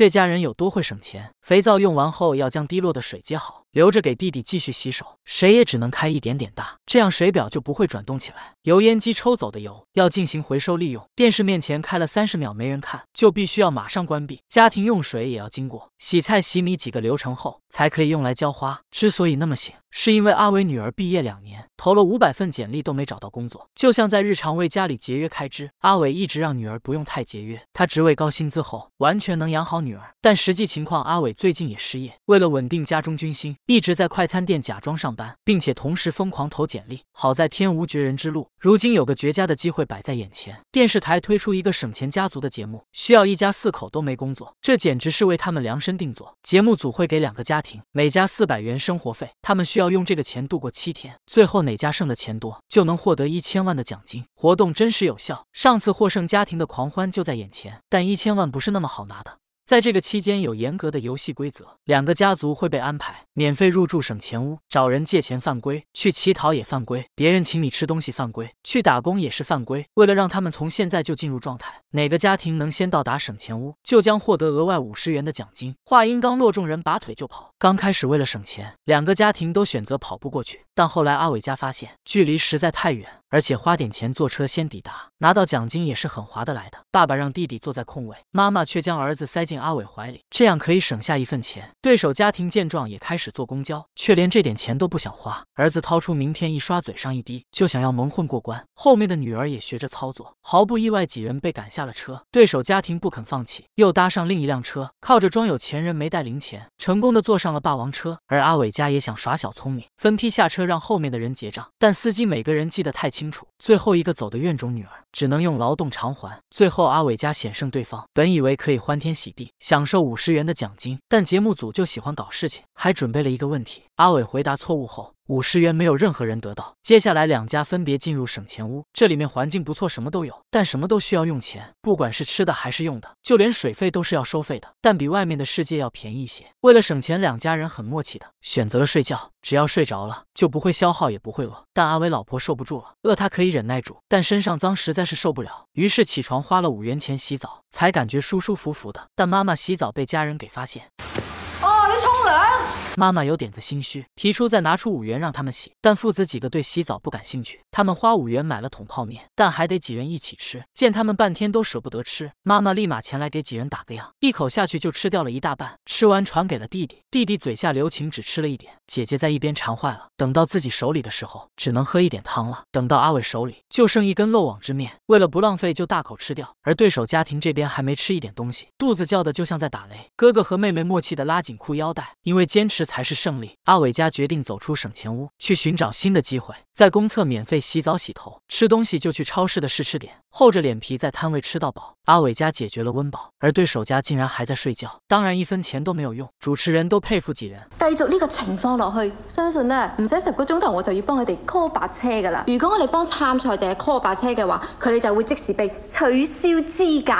这家人有多会省钱？肥皂用完后要将滴落的水接好。留着给弟弟继续洗手，谁也只能开一点点大，这样水表就不会转动起来。油烟机抽走的油要进行回收利用。电视面前开了三十秒没人看，就必须要马上关闭。家庭用水也要经过洗菜、洗米几个流程后才可以用来浇花。之所以那么闲，是因为阿伟女儿毕业两年，投了五百份简历都没找到工作。就像在日常为家里节约开支，阿伟一直让女儿不用太节约。他职位高薪资厚，完全能养好女儿。但实际情况，阿伟最近也失业，为了稳定家中军心。一直在快餐店假装上班，并且同时疯狂投简历。好在天无绝人之路，如今有个绝佳的机会摆在眼前。电视台推出一个省钱家族的节目，需要一家四口都没工作，这简直是为他们量身定做。节目组会给两个家庭每家四百元生活费，他们需要用这个钱度过七天，最后哪家剩的钱多，就能获得一千万的奖金。活动真实有效，上次获胜家庭的狂欢就在眼前，但一千万不是那么好拿的。在这个期间有严格的游戏规则，两个家族会被安排免费入住省钱屋，找人借钱犯规，去乞讨也犯规，别人请你吃东西犯规，去打工也是犯规。为了让他们从现在就进入状态，哪个家庭能先到达省钱屋，就将获得额外五十元的奖金。话音刚落，众人拔腿就跑。刚开始为了省钱，两个家庭都选择跑步过去，但后来阿伟家发现距离实在太远。而且花点钱坐车先抵达，拿到奖金也是很划得来的。爸爸让弟弟坐在空位，妈妈却将儿子塞进阿伟怀里，这样可以省下一份钱。对手家庭见状也开始坐公交，却连这点钱都不想花。儿子掏出名片一刷，嘴上一滴，就想要蒙混过关。后面的女儿也学着操作，毫不意外，几人被赶下了车。对手家庭不肯放弃，又搭上另一辆车，靠着装有钱人没带零钱，成功的坐上了霸王车。而阿伟家也想耍小聪明，分批下车让后面的人结账，但司机每个人记得太清。清楚，最后一个走的怨种女儿。只能用劳动偿还。最后阿伟家险胜对方，本以为可以欢天喜地享受五十元的奖金，但节目组就喜欢搞事情，还准备了一个问题。阿伟回答错误后，五十元没有任何人得到。接下来两家分别进入省钱屋，这里面环境不错，什么都有，但什么都需要用钱，不管是吃的还是用的，就连水费都是要收费的，但比外面的世界要便宜一些。为了省钱，两家人很默契的选择了睡觉，只要睡着了就不会消耗，也不会饿。但阿伟老婆受不住了，饿她可以忍耐住，但身上脏实在。但是受不了，于是起床花了五元钱洗澡，才感觉舒舒服服的。但妈妈洗澡被家人给发现。哦，你冲凉？妈妈有点子心虚，提出再拿出五元让他们洗。但父子几个对洗澡不感兴趣。他们花五元买了桶泡面，但还得几人一起吃。见他们半天都舍不得吃，妈妈立马前来给几人打个样，一口下去就吃掉了一大半。吃完传给了弟弟，弟弟嘴下留情，只吃了一点。姐姐在一边馋坏了，等到自己手里的时候，只能喝一点汤了。等到阿伟手里，就剩一根漏网之面，为了不浪费，就大口吃掉。而对手家庭这边还没吃一点东西，肚子叫的就像在打雷。哥哥和妹妹默契的拉紧裤腰带，因为坚持。才是胜利。阿伟家决定走出省钱屋，去寻找新的机会。在公厕免费洗澡、洗头，吃东西就去超市的试吃点。厚着脸皮在摊位吃到饱，阿伟家解决了温饱，而对手家竟然还在睡觉，当然一分钱都没有用。主持人都佩服几人。继续呢个情况落去，相信呢唔使十个钟头，我就要帮佢哋 call 白车噶啦。如果我哋帮参赛者 call 白车嘅话，佢哋就会即时被取消资格。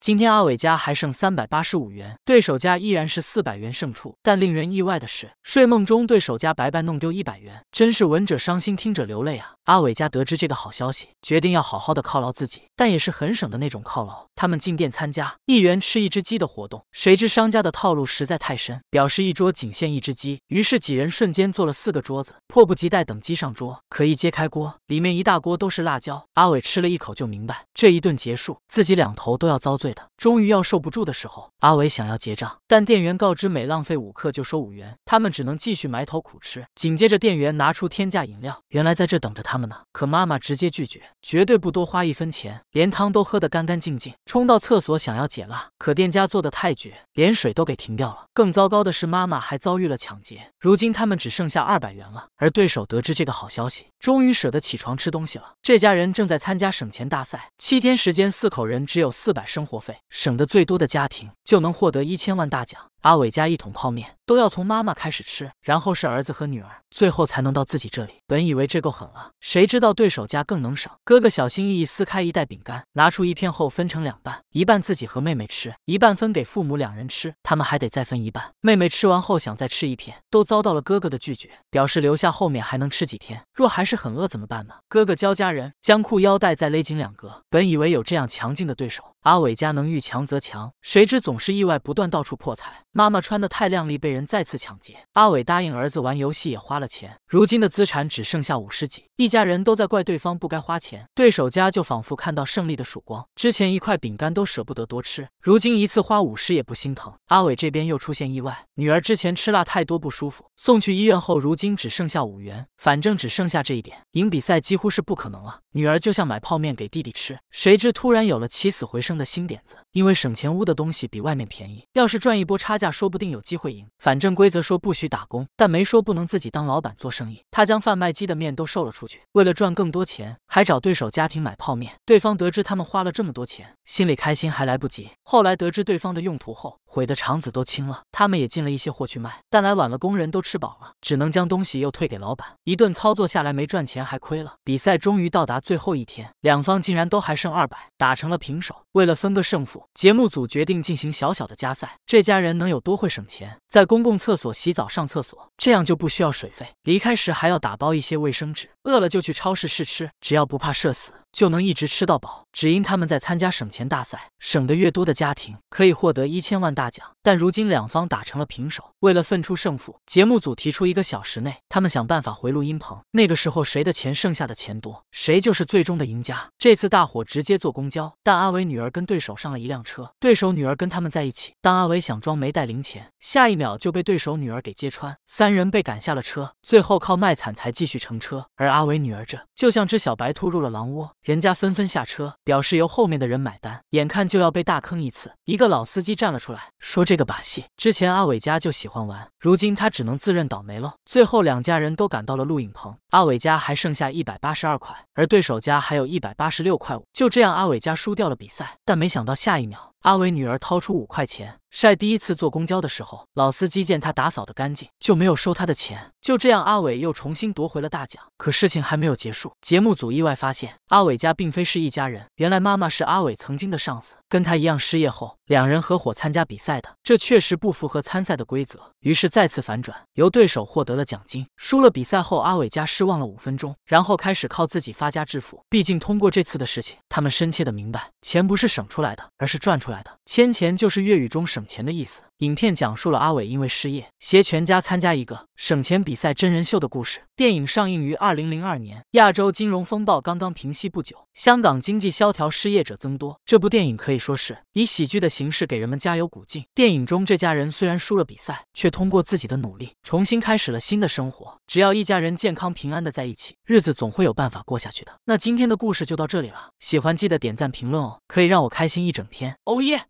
今天阿伟家还剩三百八十五元，对手家依然是四百元胜出。但令人意外的是，睡梦中对手家白白弄丢一百元，真是闻者伤心，听者流泪啊！阿伟家得知这个好消息，决定要好好的犒劳自己。但也是很省的那种靠劳，他们进店参加一元吃一只鸡的活动，谁知商家的套路实在太深，表示一桌仅限一只鸡。于是几人瞬间坐了四个桌子，迫不及待等鸡上桌。可一揭开锅，里面一大锅都是辣椒。阿伟吃了一口就明白，这一顿结束，自己两头都要遭罪的。终于要受不住的时候，阿伟想要结账，但店员告知每浪费五克就收五元，他们只能继续埋头苦吃。紧接着，店员拿出天价饮料，原来在这等着他们呢。可妈妈直接拒绝，绝对不多花一分钱。连汤都喝得干干净净，冲到厕所想要解辣，可店家做的太绝，连水都给停掉了。更糟糕的是，妈妈还遭遇了抢劫，如今他们只剩下二百元了。而对手得知这个好消息，终于舍得起床吃东西了。这家人正在参加省钱大赛，七天时间四口人只有四百生活费，省得最多的家庭就能获得一千万大奖。阿伟家一桶泡面都要从妈妈开始吃，然后是儿子和女儿，最后才能到自己这里。本以为这够狠了，谁知道对手家更能省。哥哥小心翼翼撕开一袋饼干，拿出一片后分成两半，一半自己和妹妹吃，一半分给父母两人吃。他们还得再分一半。妹妹吃完后想再吃一片，都遭到了哥哥的拒绝，表示留下后面还能吃几天。若还是很饿怎么办呢？哥哥教家人将裤腰带再勒紧两格。本以为有这样强劲的对手。阿伟家能遇强则强，谁知总是意外不断，到处破财。妈妈穿的太靓丽，被人再次抢劫。阿伟答应儿子玩游戏也花了钱，如今的资产只剩下五十几，一家人都在怪对方不该花钱。对手家就仿佛看到胜利的曙光，之前一块饼干都舍不得多吃，如今一次花五十也不心疼。阿伟这边又出现意外，女儿之前吃辣太多不舒服，送去医院后，如今只剩下五元，反正只剩下这一点，赢比赛几乎是不可能了。女儿就像买泡面给弟弟吃，谁知突然有了起死回生的新点子，因为省钱屋的东西比外面便宜，要是赚一波差价，说不定有机会赢。反正规则说不许打工，但没说不能自己当老板做生意。他将贩卖机的面都售了出去，为了赚更多钱，还找对手家庭买泡面。对方得知他们花了这么多钱，心里开心还来不及。后来得知对方的用途后。毁的肠子都青了，他们也进了一些货去卖，但来晚了，工人都吃饱了，只能将东西又退给老板。一顿操作下来，没赚钱还亏了。比赛终于到达最后一天，两方竟然都还剩二百，打成了平手。为了分个胜负，节目组决定进行小小的加赛。这家人能有多会省钱？在公共厕所洗澡、上厕所，这样就不需要水费。离开时还要打包一些卫生纸，饿了就去超市试吃，只要不怕社死。就能一直吃到饱，只因他们在参加省钱大赛，省得越多的家庭可以获得一千万大奖。但如今两方打成了平手，为了分出胜负，节目组提出一个小时内，他们想办法回录音棚，那个时候谁的钱剩下的钱多，谁就是最终的赢家。这次大伙直接坐公交，但阿伟女儿跟对手上了一辆车，对手女儿跟他们在一起。当阿伟想装没带零钱，下一秒就被对手女儿给揭穿，三人被赶下了车，最后靠卖惨才继续乘车。而阿伟女儿这就像只小白兔入了狼窝。人家纷纷下车，表示由后面的人买单。眼看就要被大坑一次，一个老司机站了出来，说这个把戏之前阿伟家就喜欢玩，如今他只能自认倒霉了。最后两家人都赶到了录影棚，阿伟家还剩下一百八十二块，而对手家还有一百八十六块五。就这样，阿伟家输掉了比赛，但没想到下一秒。阿伟女儿掏出五块钱，晒第一次坐公交的时候，老司机见他打扫的干净，就没有收他的钱。就这样，阿伟又重新夺回了大奖。可事情还没有结束，节目组意外发现，阿伟家并非是一家人，原来妈妈是阿伟曾经的上司。跟他一样失业后，两人合伙参加比赛的，这确实不符合参赛的规则。于是再次反转，由对手获得了奖金。输了比赛后，阿伟家失望了五分钟，然后开始靠自己发家致富。毕竟通过这次的事情，他们深切的明白，钱不是省出来的，而是赚出来的。悭钱就是粤语中省钱的意思。影片讲述了阿伟因为失业，携全家参加一个省钱比赛真人秀的故事。电影上映于二零零二年，亚洲金融风暴刚刚平息不久，香港经济萧条，失业者增多。这部电影可以说是以喜剧的形式给人们加油鼓劲。电影中这家人虽然输了比赛，却通过自己的努力重新开始了新的生活。只要一家人健康平安的在一起，日子总会有办法过下去的。那今天的故事就到这里了，喜欢记得点赞评论哦，可以让我开心一整天。欧耶！